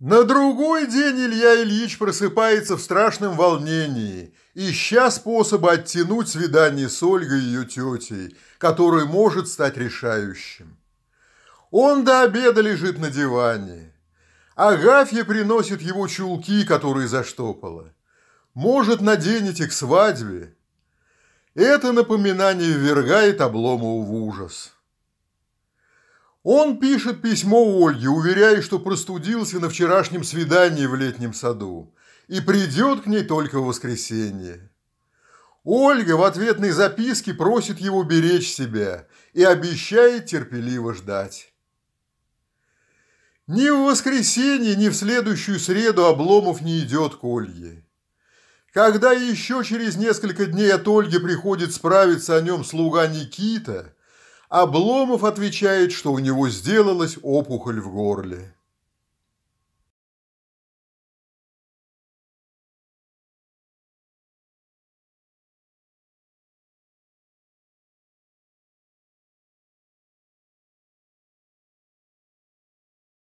На другой день Илья Ильич просыпается в страшном волнении, ища способа оттянуть свидание с Ольгой и ее тетей, который может стать решающим. Он до обеда лежит на диване. Агафья приносит его чулки, которые заштопала. Может, наденете к свадьбе. Это напоминание ввергает Обломова в ужас. Он пишет письмо Ольге, уверяя, что простудился на вчерашнем свидании в летнем саду и придет к ней только в воскресенье. Ольга в ответной записке просит его беречь себя и обещает терпеливо ждать. Ни в воскресенье, ни в следующую среду Обломов не идет к Ольге. Когда еще через несколько дней от Ольги приходит справиться о нем слуга Никита – Обломов отвечает, что у него сделалась опухоль в горле.